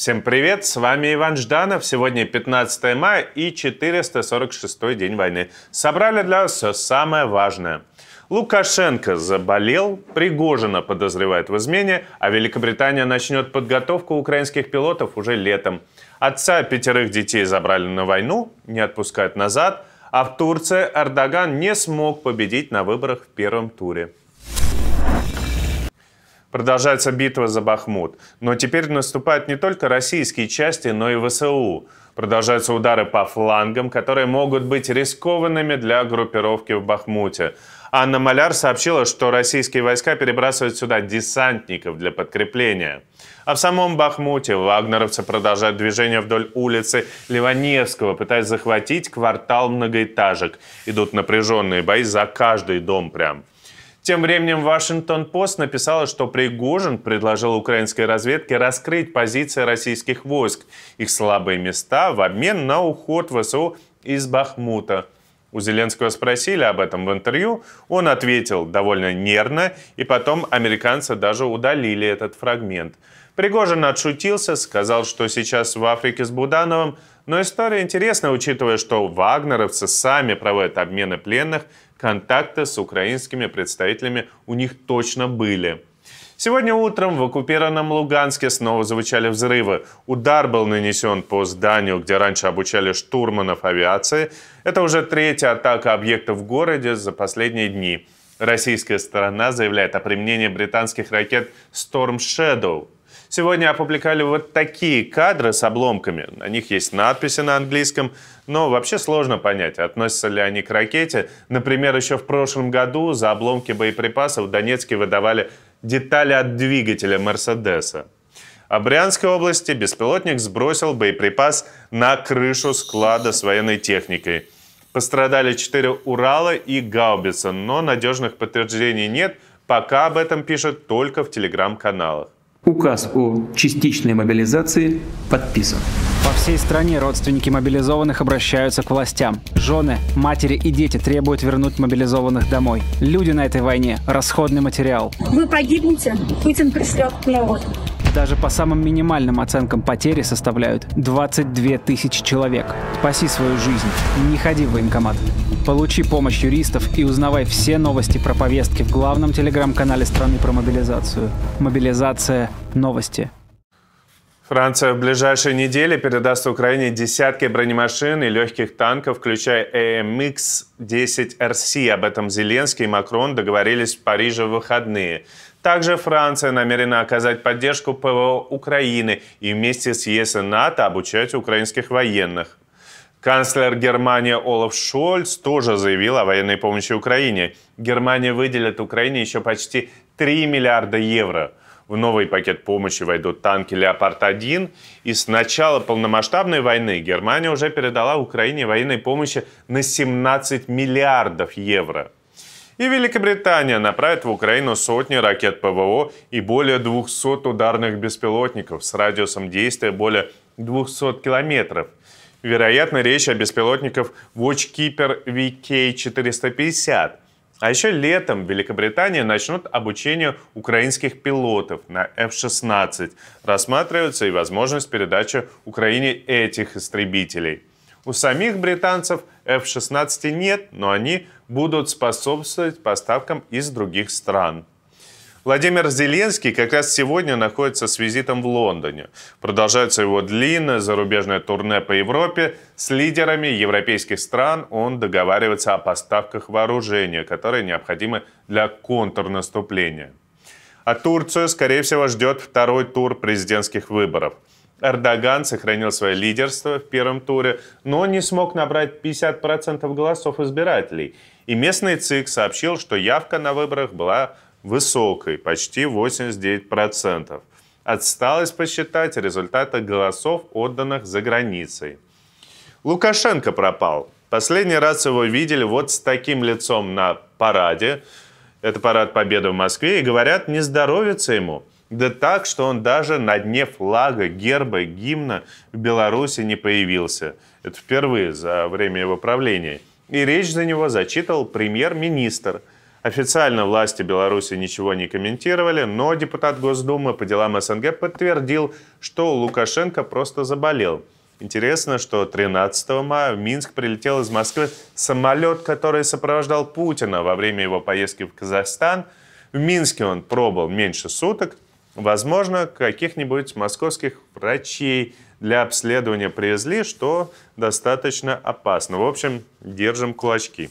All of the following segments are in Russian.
Всем привет, с вами Иван Жданов. Сегодня 15 мая и 446 день войны. Собрали для вас все самое важное. Лукашенко заболел, Пригожина подозревает в измене, а Великобритания начнет подготовку украинских пилотов уже летом. Отца пятерых детей забрали на войну, не отпускают назад, а в Турции Эрдоган не смог победить на выборах в первом туре. Продолжается битва за Бахмут. Но теперь наступают не только российские части, но и ВСУ. Продолжаются удары по флангам, которые могут быть рискованными для группировки в Бахмуте. Анна Маляр сообщила, что российские войска перебрасывают сюда десантников для подкрепления. А в самом Бахмуте вагнеровцы продолжают движение вдоль улицы Ливаневского, пытаясь захватить квартал многоэтажек. Идут напряженные бои за каждый дом прям. Тем временем Вашингтон-Пост написала, что Пригожин предложил украинской разведке раскрыть позиции российских войск, их слабые места в обмен на уход ВСУ из Бахмута. У Зеленского спросили об этом в интервью, он ответил довольно нервно, и потом американцы даже удалили этот фрагмент. Пригожин отшутился, сказал, что сейчас в Африке с Будановым, но история интересная, учитывая, что вагнеровцы сами проводят обмены пленных контакты с украинскими представителями у них точно были. Сегодня утром в оккупированном Луганске снова звучали взрывы. Удар был нанесен по зданию, где раньше обучали штурманов авиации. Это уже третья атака объекта в городе за последние дни. Российская сторона заявляет о применении британских ракет Storm Shadow Сегодня опубликовали вот такие кадры с обломками. На них есть надписи на английском, но вообще сложно понять, относятся ли они к ракете. Например, еще в прошлом году за обломки боеприпасов в Донецке выдавали детали от двигателя «Мерседеса». А Брянской области беспилотник сбросил боеприпас на крышу склада с военной техникой. Пострадали четыре «Урала» и «Гаубица», но надежных подтверждений нет, пока об этом пишут только в телеграм-каналах. Указ о частичной мобилизации подписан. По всей стране родственники мобилизованных обращаются к властям. Жены, матери и дети требуют вернуть мобилизованных домой. Люди на этой войне – расходный материал. Вы погибнете, Путин пришлет вот. Даже по самым минимальным оценкам потери составляют 22 тысячи человек. Спаси свою жизнь, не ходи в военкомат. Получи помощь юристов и узнавай все новости про повестки в главном телеграм-канале страны про мобилизацию. Мобилизация. Новости. Франция в ближайшие недели передаст Украине десятки бронемашин и легких танков, включая AMX-10RC. Эм Об этом Зеленский и Макрон договорились в Париже в выходные. Также Франция намерена оказать поддержку ПВО Украины и вместе с ЕС и НАТО а обучать украинских военных. Канцлер Германии Олаф Шольц тоже заявил о военной помощи Украине. Германия выделит Украине еще почти 3 миллиарда евро. В новый пакет помощи войдут танки «Леопард-1». И с начала полномасштабной войны Германия уже передала Украине военной помощи на 17 миллиардов евро. И Великобритания направит в Украину сотни ракет ПВО и более 200 ударных беспилотников с радиусом действия более 200 километров – Вероятно, речь о беспилотников Watchkeeper VK-450. А еще летом в Великобритании начнут обучение украинских пилотов на F-16. Рассматривается и возможность передачи Украине этих истребителей. У самих британцев F-16 нет, но они будут способствовать поставкам из других стран. Владимир Зеленский как раз сегодня находится с визитом в Лондоне. Продолжается его длинное зарубежное турне по Европе. С лидерами европейских стран он договаривается о поставках вооружения, которые необходимы для контрнаступления. А Турцию, скорее всего, ждет второй тур президентских выборов. Эрдоган сохранил свое лидерство в первом туре, но не смог набрать 50% голосов избирателей. И местный ЦИК сообщил, что явка на выборах была высокой, почти 89%. Отсталось посчитать результаты голосов, отданных за границей. Лукашенко пропал. Последний раз его видели вот с таким лицом на параде. Это парад Победы в Москве. И говорят, не здоровится ему. Да так, что он даже на дне флага, герба, гимна в Беларуси не появился. Это впервые за время его правления. И речь за него зачитывал премьер-министр – Официально власти Беларуси ничего не комментировали, но депутат Госдумы по делам СНГ подтвердил, что Лукашенко просто заболел. Интересно, что 13 мая в Минск прилетел из Москвы самолет, который сопровождал Путина во время его поездки в Казахстан. В Минске он пробыл меньше суток. Возможно, каких-нибудь московских врачей для обследования привезли, что достаточно опасно. В общем, держим кулачки.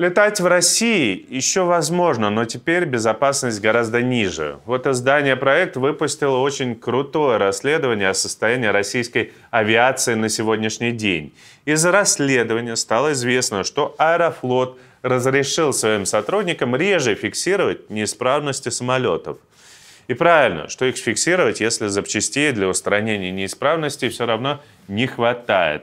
Летать в России еще возможно, но теперь безопасность гораздо ниже. Вот издание «Проект» выпустило очень крутое расследование о состоянии российской авиации на сегодняшний день. Из расследования стало известно, что Аэрофлот разрешил своим сотрудникам реже фиксировать неисправности самолетов. И правильно, что их фиксировать, если запчастей для устранения неисправностей все равно не хватает.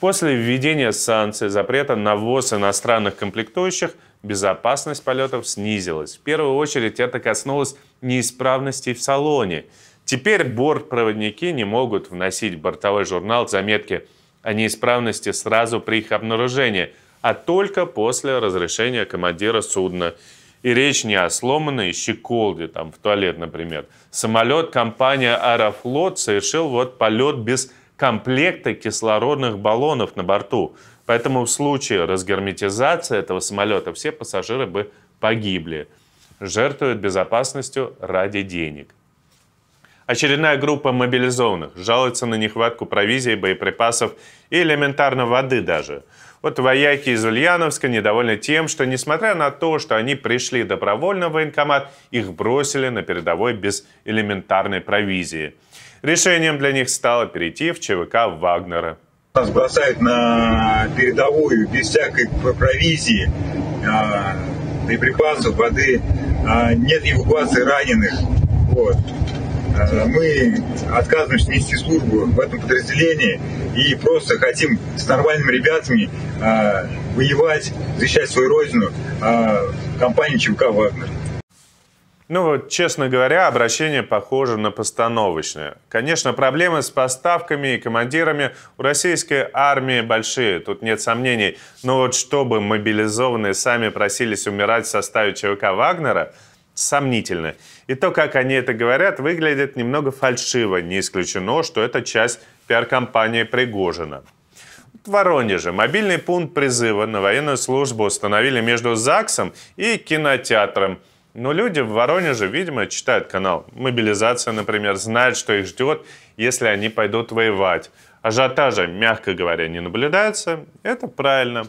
После введения санкций запрета на ввоз иностранных комплектующих безопасность полетов снизилась. В первую очередь это коснулось неисправностей в салоне. Теперь бортпроводники не могут вносить в бортовой журнал заметки о неисправности сразу при их обнаружении, а только после разрешения командира судна. И речь не о сломанной щеколде, там, в туалет, например. Самолет компания «Аэрофлот» совершил вот полет без комплекта кислородных баллонов на борту. Поэтому в случае разгерметизации этого самолета все пассажиры бы погибли. Жертвуют безопасностью ради денег. Очередная группа мобилизованных жалуется на нехватку провизии, боеприпасов и элементарно воды даже – вот вояки из Ульяновска недовольны тем, что несмотря на то, что они пришли добровольно в военкомат, их бросили на передовой без элементарной провизии. Решением для них стало перейти в ЧВК Вагнера. Нас бросают на передовую без всякой провизии, а, боеприпасов, воды, а, нет эвакуации раненых. Вот. Э, мы отказываемся нести службу в этом подразделении и просто хотим с нормальными ребятами э, воевать, защищать свою родину э, компании ЧВК «Вагнер». Ну вот, честно говоря, обращение похоже на постановочное. Конечно, проблемы с поставками и командирами у российской армии большие, тут нет сомнений. Но вот чтобы мобилизованные сами просились умирать в составе ЧВК Вагнера, сомнительно. И то, как они это говорят, выглядит немного фальшиво. Не исключено, что это часть пиар-компании Пригожина. В Воронеже мобильный пункт призыва на военную службу установили между ЗАГСом и кинотеатром. Но люди в Воронеже, видимо, читают канал «Мобилизация», например, знают, что их ждет, если они пойдут воевать. Ажиотажа, мягко говоря, не наблюдается. Это правильно.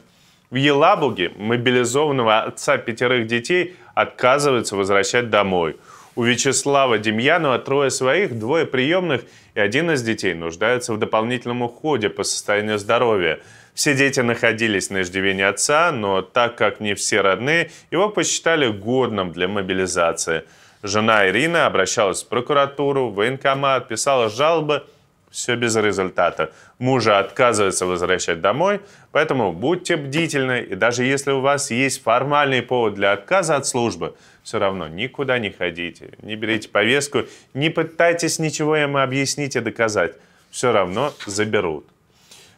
В Елабуге мобилизованного отца пятерых детей отказываются возвращать домой. У Вячеслава Демьянова трое своих, двое приемных, и один из детей нуждаются в дополнительном уходе по состоянию здоровья. Все дети находились на иждивении отца, но так как не все родные, его посчитали годным для мобилизации. Жена Ирина обращалась в прокуратуру, в военкомат, писала жалобы – все без результата. Мужа отказывается возвращать домой, поэтому будьте бдительны, и даже если у вас есть формальный повод для отказа от службы, все равно никуда не ходите, не берите повестку, не пытайтесь ничего ему объяснить и доказать. Все равно заберут.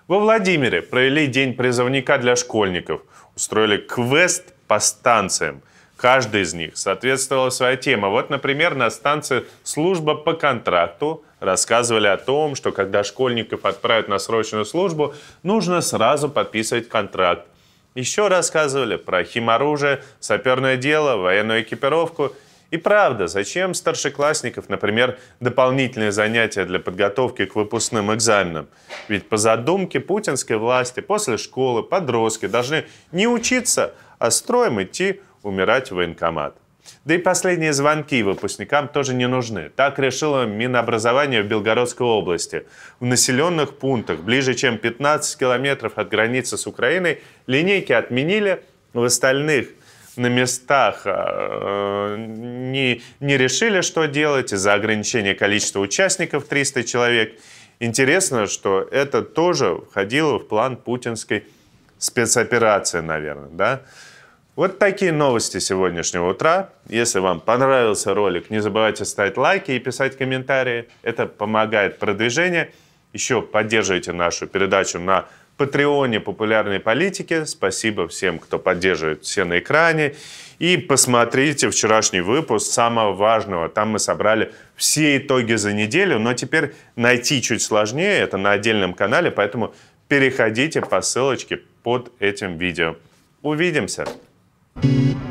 Во Владимире провели День призывника для школьников. Устроили квест по станциям – Каждая из них соответствовала своей теме. Вот, например, на станции «Служба по контракту» рассказывали о том, что когда школьников отправят на срочную службу, нужно сразу подписывать контракт. Еще рассказывали про химоружие, саперное дело, военную экипировку. И правда, зачем старшеклассников, например, дополнительные занятия для подготовки к выпускным экзаменам? Ведь по задумке путинской власти после школы подростки должны не учиться, а строем идти умирать в военкомат. Да и последние звонки выпускникам тоже не нужны. Так решило Минобразование в Белгородской области. В населенных пунктах, ближе чем 15 километров от границы с Украиной, линейки отменили, в остальных на местах э, не, не решили, что делать из-за ограничения количества участников 300 человек. Интересно, что это тоже входило в план путинской спецоперации, наверное, да? Вот такие новости сегодняшнего утра. Если вам понравился ролик, не забывайте ставить лайки и писать комментарии. Это помогает продвижению. Еще поддерживайте нашу передачу на Патреоне популярной политики. Спасибо всем, кто поддерживает все на экране. И посмотрите вчерашний выпуск самого важного. Там мы собрали все итоги за неделю, но теперь найти чуть сложнее. Это на отдельном канале, поэтому переходите по ссылочке под этим видео. Увидимся! Thank you.